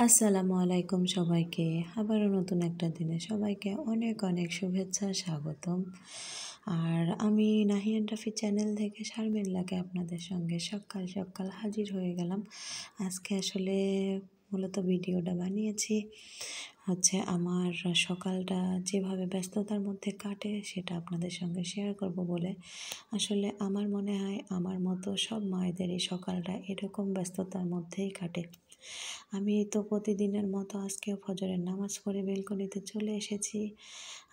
আসসালামু আলাইকুম সবাইকে আবারও নতুন একটা দিনে সবাইকে অনেক অনেক শুভেচ্ছা স্বাগতম আর আমি নাহিয়ান রাফি চ্যানেল থেকে শারমিল্লাকে আপনাদের সঙ্গে সকাল সকাল হাজির হয়ে গেলাম আজকে আসলে মূলত ভিডিওটা বানিয়েছি হচ্ছে আমার সকালটা যেভাবে ব্যস্ততার মধ্যে কাটে সেটা আপনাদের সঙ্গে শেয়ার করব বলে আসলে আমার মনে হয় আমার মতো সব মায়েদেরই সকালটা এরকম ব্যস্ততার মধ্যেই কাটে আমি তো প্রতিদিনের মতো আজকেও ফজরের নামাজ পড়ে বেলকনিতে চলে এসেছি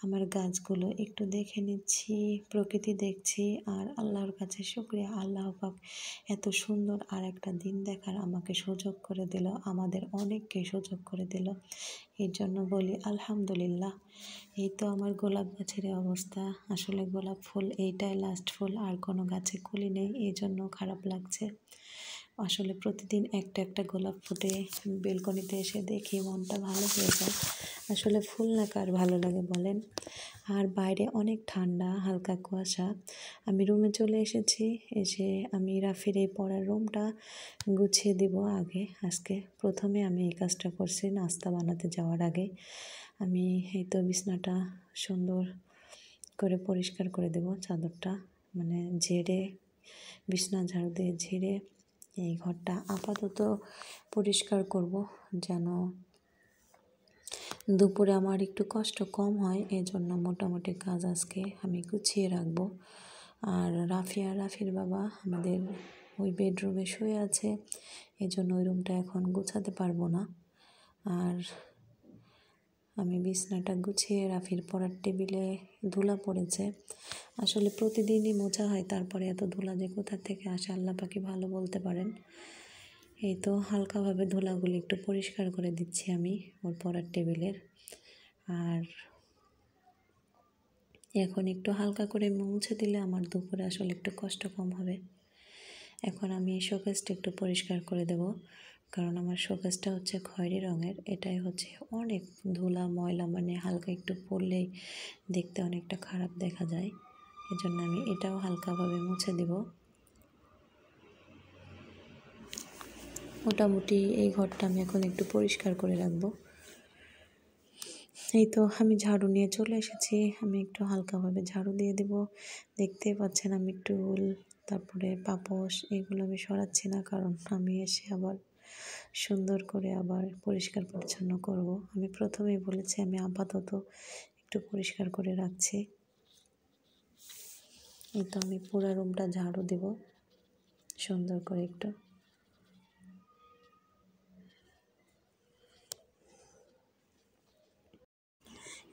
আমার গাছগুলো একটু দেখে নিচ্ছি প্রকৃতি দেখছি আর আল্লাহর কাছে শুক্রিয়া আল্লাহ পাক এত সুন্দর আর একটা দিন দেখার আমাকে সুযোগ করে দিল আমাদের অনেককে সুযোগ করে দিল এর জন্য বলি আলহামদুলিল্লাহ এই তো আমার গোলাপ গাছের অবস্থা আসলে গোলাপ ফুল এইটাই লাস্ট ফুল আর কোনো গাছে কুলি নেই এই জন্য খারাপ লাগছে আসলে প্রতিদিন একটা একটা গোলাপ ফুটে বেলকনিতে এসে দেখি মনটা ভালো হয়ে যায় আসলে ফুল না কার ভালো লাগে বলেন আর বাইরে অনেক ঠান্ডা হালকা কুয়াশা আমি রুমে চলে এসেছি এসে আমি রাফির এই পড়ার রুমটা গুছিয়ে দিব আগে আজকে প্রথমে আমি এই কাজটা করছি নাস্তা বানাতে যাওয়ার আগে আমি এই তো বিছনাটা সুন্দর করে পরিষ্কার করে দেব চাদরটা মানে ঝেড়ে বিছনা ঝাড়ু দিয়ে ঝেড়ে এই ঘরটা আপাতত পরিষ্কার করব যেন দুপুরে আমার একটু কষ্ট কম হয় এজন্য মোটামুটি কাজ আজকে আমি গুছিয়ে রাখবো আর রাফি আর রাফির বাবা আমাদের ওই বেডরুমে শুয়ে আছে এজন্য ওই রুমটা এখন গুছাতে পারবো না আর আমি বিছনাটা গুছিয়ে রাফির পড়ার টেবিলে ধুলা পড়েছে আসলে প্রতিদিনই মোছা হয় তারপরে এত ধুলা যে কোথা থেকে আসে আল্লাহ পাখি ভালো বলতে পারেন এই তো হালকাভাবে ধুলাগুলি একটু পরিষ্কার করে দিচ্ছি আমি ওর পড়ার টেবিলের আর এখন একটু হালকা করে মুছে দিলে আমার দুপুরে আসলে একটু কষ্ট কম হবে এখন আমি শোকেসটা একটু পরিষ্কার করে দেবো কারণ আমার শোকেসটা হচ্ছে খয়েরি রঙের এটাই হচ্ছে অনেক ধুলা ময়লা মানে হালকা একটু পড়লেই দেখতে অনেকটা খারাপ দেখা যায় এজন্য আমি এটাও হালকাভাবে মুছে দেব মোটামুটি এই ঘরটা আমি এখন একটু পরিষ্কার করে রাখবো এই তো আমি ঝাড়ু নিয়ে চলে এসেছি আমি একটু হালকাভাবে ঝাড়ু দিয়ে দেব দেখতে পাচ্ছেন আমি টুল তারপরে পাপস এগুলো আমি সরাচ্ছি না কারণ আমি এসে আবার সুন্দর করে আবার পরিষ্কার পরিচ্ছন্ন করব আমি প্রথমেই বলেছি আমি আপাতত একটু পরিষ্কার করে রাখছি এই তো আমি পুরা রুমটা ঝাড়ু দেব সুন্দর করে একটু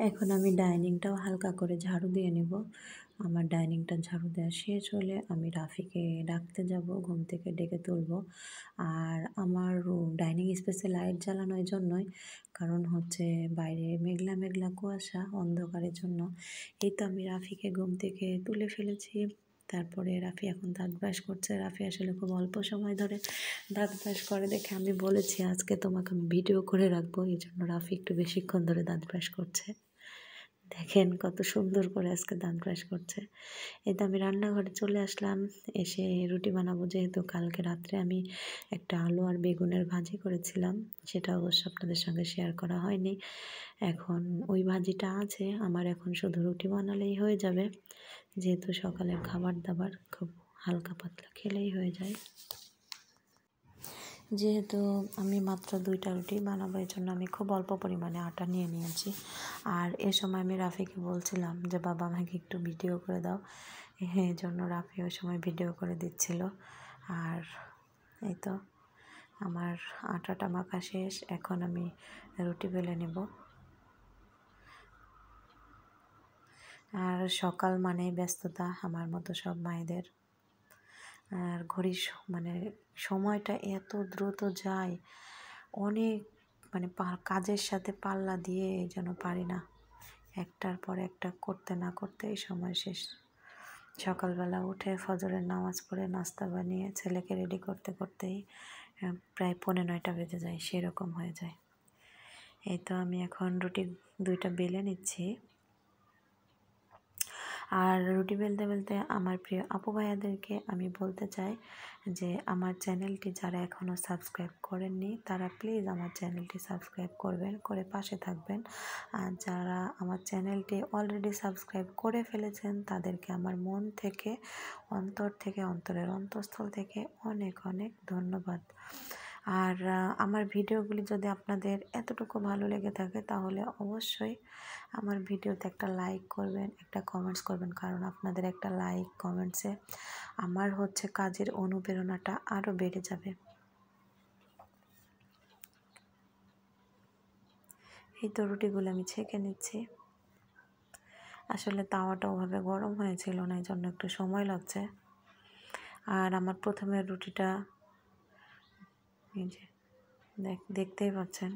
এখন আমি ডাইনিংটাও হালকা করে ঝাড়ু দিয়ে নেব আমার ডাইনিংটা ঝাড়ু দেওয়া শেষ হলে আমি রাফিকে ডাকতে যাব ঘুম থেকে ডেকে তুলব আর আমার ডাইনিং স্পেসে লাইট জ্বালানোর জন্যই কারণ হচ্ছে বাইরে মেঘলা মেঘলা কুয়াশা অন্ধকারের জন্য এই তো আমি রাফিকে ঘুম থেকে তুলে ফেলেছি তারপরে রাফি এখন দাঁত ব্রাশ করছে রাফি আসলে খুব অল্প সময় ধরে দাঁত ব্রাশ করে দেখে আমি বলেছি আজকে তোমাকে আমি ভিডিও করে রাখবো এই জন্য রাফি একটু বেশিক্ষণ ধরে দাঁত ব্রাশ করছে দেখেন কত সুন্দর করে আজকে দাম ক্রাশ করছে এই তো আমি রান্নাঘরে চলে আসলাম এসে রুটি বানাবো যেহেতু কালকে রাত্রে আমি একটা আলু আর বেগুনের ভাজি করেছিলাম সেটা অবশ্য আপনাদের সঙ্গে শেয়ার করা হয়নি এখন ওই ভাজিটা আছে আমার এখন শুধু রুটি বানালেই হয়ে যাবে যেহেতু সকালের খাবার দাবার খুব হালকা পাতলা খেলেই হয়ে যায় যেহেতু আমি মাত্র দুইটা রুটি বানাবো এই জন্য আমি খুব অল্প পরিমাণে আটা নিয়ে নিয়েছি আর এ সময় আমি রাফিকে বলছিলাম যে বাবা আমাকে একটু ভিডিও করে দাও এই জন্য রাফি ওই সময় ভিডিও করে দিচ্ছিল আর এই তো আমার আটাটা মাখা শেষ এখন আমি রুটি বেলে নেব আর সকাল মানেই ব্যস্ততা আমার মতো সব মায়েদের আর ঘড়ির মানে সময়টা এত দ্রুত যায় অনেক মানে কাজের সাথে পাল্লা দিয়ে যেন পারি না একটার পর একটা করতে না করতেই সময় শেষ সকালবেলা উঠে ফজরের নামাজ পড়ে নাস্তা বানিয়ে ছেলেকে রেডি করতে করতেই প্রায় পৌনে নয়টা বেজে যায় সেরকম হয়ে যায় এই তো আমি এখন রুটি দুইটা বেলে নিচ্ছি আর রুটি বেলতে বেলতে আমার প্রিয় আপু ভাইয়াদেরকে আমি বলতে চাই যে আমার চ্যানেলটি যারা এখনও সাবস্ক্রাইব করেননি তারা প্লিজ আমার চ্যানেলটি সাবস্ক্রাইব করবেন করে পাশে থাকবেন আর যারা আমার চ্যানেলটি অলরেডি সাবস্ক্রাইব করে ফেলেছেন তাদেরকে আমার মন থেকে অন্তর থেকে অন্তরের অন্তঃস্থল থেকে অনেক অনেক ধন্যবাদ আর আমার ভিডিওগুলি যদি আপনাদের এতটুকু ভালো লেগে থাকে তাহলে অবশ্যই আমার ভিডিওতে একটা লাইক করবেন একটা কমেন্টস করবেন কারণ আপনাদের একটা লাইক কমেন্টসে আমার হচ্ছে কাজের অনুপ্রেরণাটা আরও বেড়ে যাবে এই তো রুটিগুলো আমি ছেঁকে নিচ্ছি আসলে তাওয়াটা ওভাবে গরম হয়েছিল না এই জন্য একটু সময় লাগছে আর আমার প্রথমে রুটিটা এই যে দেখ দেখতেই পাচ্ছেন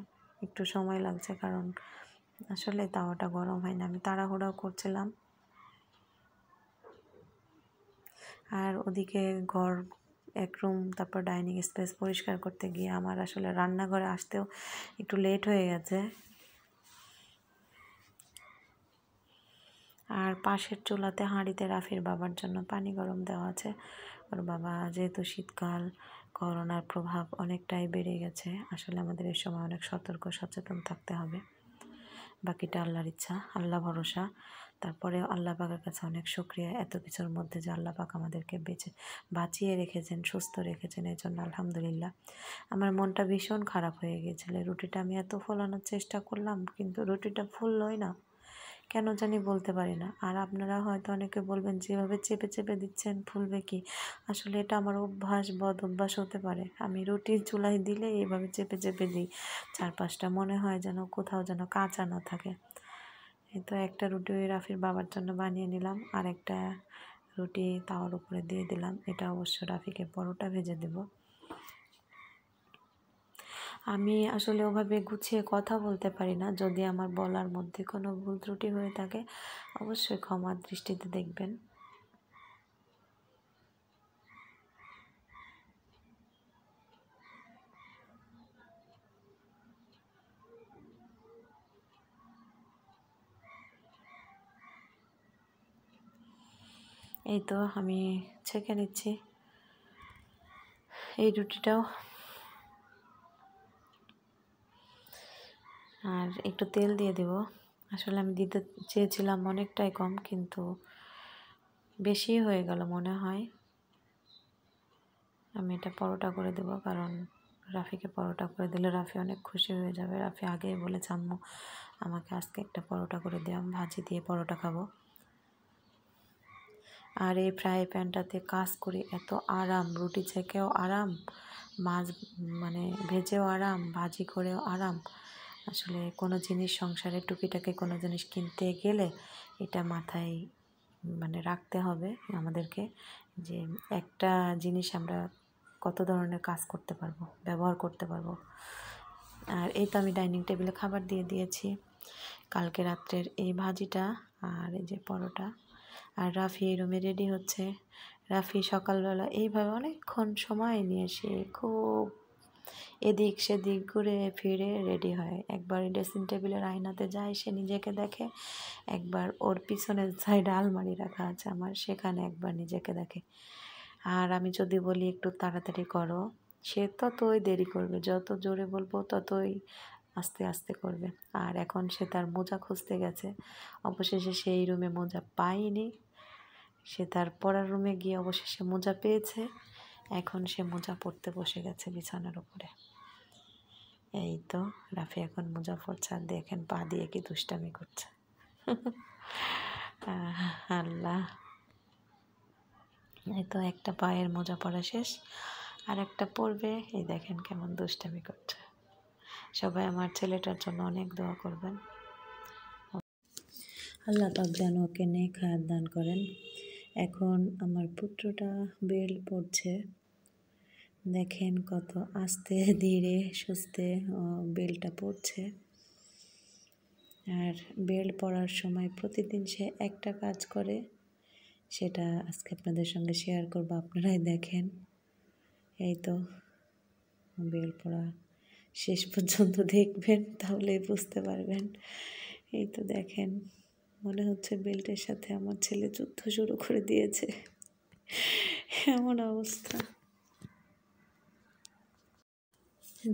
একটু সময় লাগছে কারণ আসলে তাওয়াটা গরম হয় না আমি তাড়াহুড়াও করছিলাম আর ওদিকে ঘর এক রুম তারপর ডাইনিং স্পেস পরিষ্কার করতে গিয়ে আমার আসলে রান্নাঘরে আসতেও একটু লেট হয়ে গেছে আর পাশের চুলাতে হাঁড়িতে রাফির বাবার জন্য পানি গরম দেওয়া আছে আর বাবা যেহেতু শীতকাল করোনার প্রভাব অনেকটাই বেড়ে গেছে আসলে আমাদের এই সময় অনেক সতর্ক সচেতন থাকতে হবে বাকিটা আল্লাহর ইচ্ছা আল্লাহ ভরসা তারপরে আল্লাহ পাকের কাছে অনেক সুক্রিয়া এত কিছুর মধ্যে যে আল্লাহ পাক আমাদেরকে বেঁচে বাঁচিয়ে রেখেছেন সুস্থ রেখেছেন এই জন্য আলহামদুলিল্লাহ আমার মনটা ভীষণ খারাপ হয়ে গিয়েছিল রুটিটা আমি এত ফলানোর চেষ্টা করলাম কিন্তু রুটিটা ফুললই না কেন জানি বলতে পারি না আর আপনারা হয়তো অনেকে বলবেন যেভাবে চেপে চেপে দিচ্ছেন ফুলবে কি আসলে এটা আমার অভ্যাস বদ অভ্যাস হতে পারে আমি রুটির চুলাই দিলে এইভাবে চেপে চেপে দিই চারপাশটা মনে হয় যেন কোথাও যেন কাঁচা না থাকে এই তো একটা রুটি ওই রাফির বাবার জন্য বানিয়ে নিলাম আর একটা রুটি তাওয়ার উপরে দিয়ে দিলাম এটা অবশ্য রাফিকে পরোটা ভেজে দেবো আমি আসলে ওভাবে গুছিয়ে কথা বলতে পারি না যদি আমার বলার মধ্যে কোনো ভুল ত্রুটি হয়ে থাকে অবশ্যই ক্ষমার দৃষ্টিতে দেখবেন এই তো আমি ছেঁকে নিচ্ছি এই রুটিটাও একটু তেল দিয়ে দেব আসলে আমি দিতে চেয়েছিলাম অনেকটাই কম কিন্তু বেশি হয়ে গেল মনে হয় আমি এটা পরোটা করে দেব কারণ রাফিকে পরোটা করে দিলে রাফি অনেক খুশি হয়ে যাবে রাফি আগেই বলেছে আম্মু আমাকে আজকে একটা পরোটা করে দিয়ে ভাজি দিয়ে পরোটা খাবো আর এই ফ্রাই প্যানটাতে কাজ করি এত আরাম রুটি ছেঁকেও আরাম মাছ মানে ভেজেও আরাম ভাজি করেও আরাম আসলে কোনো জিনিস সংসারে টুকিটাকি কোনো জিনিস কিনতে গেলে এটা মাথায় মানে রাখতে হবে আমাদেরকে যে একটা জিনিস আমরা কত ধরনের কাজ করতে পারবো ব্যবহার করতে পারবো আর এই তো আমি ডাইনিং টেবিলে খাবার দিয়ে দিয়েছি কালকে রাত্রের এই ভাজিটা আর এই যে পরোটা আর রাফি এই রুমে রেডি হচ্ছে রাফি সকালবেলা এইভাবে অনেকক্ষণ সময় নিয়ে সে খুব এদিক সেদিক ঘুরে ফিরে রেডি হয় একবার ড্রেসিং টেবিলের আয়নাতে যায় সে নিজেকে দেখে একবার ওর পিছনের সাইডে আলমারি রাখা আছে আমার সেখানে একবার নিজেকে দেখে আর আমি যদি বলি একটু তাড়াতাড়ি করো সে ততই দেরি করবে যত জোরে বলবো ততই আস্তে আস্তে করবে আর এখন সে তার মোজা খুঁজতে গেছে অবশেষে সেই রুমে মোজা পায়নি সে তার পড়ার রুমে গিয়ে অবশেষে মোজা পেয়েছে এখন সে মোজা পড়তে বসে গেছে বিছানার উপরে এই তো রাফি এখন মুজাফর চাঁদ দেখেন পা দিয়ে কি দুষ্টামি করছে আল্লাহ এই তো একটা পায়ের মোজা পড়া শেষ আর একটা পড়বে এই দেখেন কেমন দুষ্টামি করছে সবাই আমার ছেলেটার জন্য অনেক দোয়া করবেন আল্লাহ পাক যেন ওকে নেক হায়াত দান করেন এখন আমার পুত্রটা বেল পড়ছে দেখেন কত আস্তে ধীরে সুস্থে বেলটা পড়ছে আর বেল্ট পড়ার সময় প্রতিদিন সে একটা কাজ করে সেটা আজকে আপনাদের সঙ্গে শেয়ার করব আপনারাই দেখেন এই তো বেল পড়া শেষ পর্যন্ত দেখবেন তাহলে বুঝতে পারবেন এই তো দেখেন মনে হচ্ছে বেল্টের সাথে আমার ছেলে যুদ্ধ শুরু করে দিয়েছে এমন অবস্থা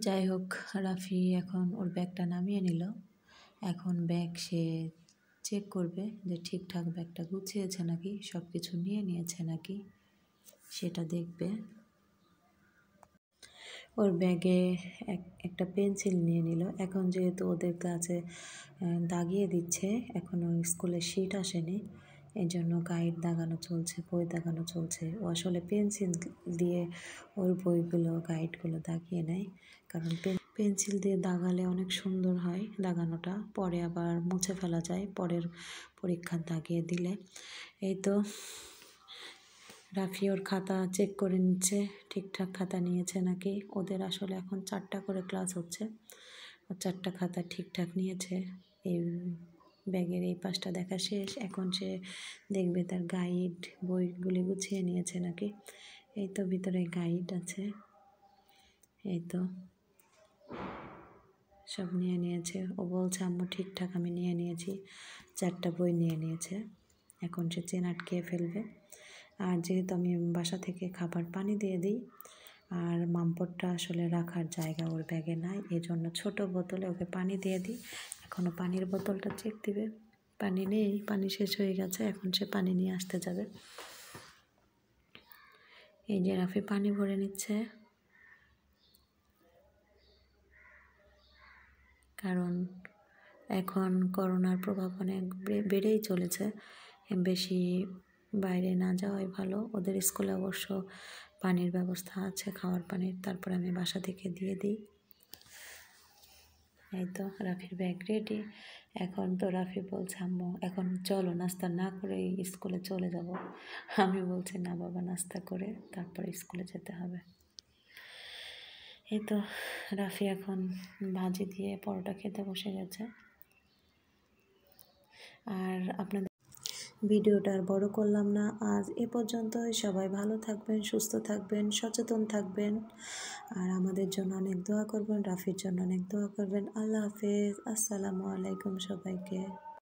যাই হোক রাফি এখন ওর ব্যাগটা নামিয়ে নিল এখন ব্যাগ সে চেক করবে যে ঠিকঠাক ব্যাগটা গুছিয়েছে নাকি সব কিছু নিয়ে নিয়েছে নাকি সেটা দেখবে ওর ব্যাগে এক একটা পেন্সিল নিয়ে নিল এখন যেহেতু ওদের কাছে দাগিয়ে দিচ্ছে এখনও স্কুলে শিট আসেনি এই জন্য গাইড দাগানো চলছে বই দাগানো চলছে ও আসলে পেন্সিল দিয়ে ওর বইগুলো গাইডগুলো দাগিয়ে নেয় কারণ পেন্সিল দিয়ে দাগালে অনেক সুন্দর হয় দাগানোটা পরে আবার মুছে ফেলা যায় পরের পরীক্ষা দাগিয়ে দিলে এই তো রাফি ওর খাতা চেক করে নিচ্ছে ঠিকঠাক খাতা নিয়েছে নাকি ওদের আসলে এখন চারটা করে ক্লাস হচ্ছে চারটা খাতা ঠিকঠাক নিয়েছে এই ব্যাগের এই পাশটা দেখা শেষ এখন সে দেখবে তার গাইড বইগুলি গুছিয়ে নিয়েছে নাকি এই তো ভিতরে গাইড আছে এই তো সব নিয়ে নিয়েছে ও বলছে আম্মু ঠিকঠাক আমি নিয়ে নিয়েছি চারটা বই নিয়ে নিয়েছে এখন সে চেন আটকিয়ে ফেলবে আর যেহেতু আমি বাসা থেকে খাবার পানি দিয়ে দিই আর মামপটটা আসলে রাখার জায়গা ওর ব্যাগে নাই এজন্য ছোট বোতলে ওকে পানি দিয়ে দিই এখনও পানির বোতলটা চেক দিবে পানি নেই পানি শেষ হয়ে গেছে এখন সে পানি নিয়ে আসতে যাবে এই যে রাফি পানি ভরে নিচ্ছে কারণ এখন করোনার প্রভাব অনেক বেড়েই চলেছে বেশি বাইরে না যাওয়াই ভালো ওদের স্কুলে অবশ্য পানির ব্যবস্থা আছে খাওয়ার পানির তারপর আমি বাসা থেকে দিয়ে দিই এই তো রাফির ব্যাগ রেডি এখন তো রাফি বলছে আম্মু এখন চলো নাস্তা না করে স্কুলে চলে যাব আমি বলছি না বাবা নাস্তা করে তারপরে স্কুলে যেতে হবে এই তো রাফি এখন ভাজি দিয়ে পরোটা খেতে বসে গেছে আর আপনাদের ভিডিওটা আর বড় করলাম না আজ এ পর্যন্তই সবাই ভালো থাকবেন সুস্থ থাকবেন সচেতন থাকবেন আর আমাদের জন্য অনেক দোয়া করবেন রাফির জন্য অনেক দোয়া করবেন আল্লাহ হাফেজ আসসালামু আলাইকুম সবাইকে